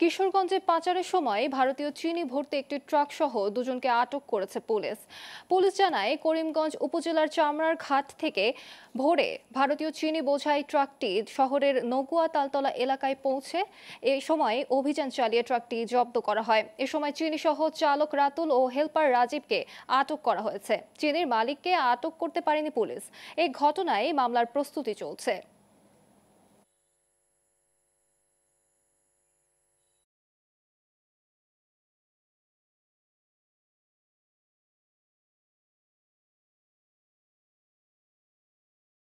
কিশোরগঞ্জে পাচারের সময় ভারতীয় চিনি ভর্তি একটি ট্রাক সহ দুজনকে আটক করেছে পুলিশ পুলিশ জানায় করিমগঞ্জ উপজেলার চামড়ার ঘাট থেকে ভোরে ভারতীয় চিনি বোঝাই ট্রাকটি শহরের নকুয়া তালতলা এলাকায় পৌঁছে এ সময় অভিযান চালিয়ে ট্রাকটি জব্দ করা হয় এ সময় চিনি সহ চালক রাতুল ও হেলপার রাজীবকে আটক করা হয়েছে চিনির মালিককে আটক করতে পারেনি পুলিশ এই ঘটনায় মামলার প্রস্তুতি চলছে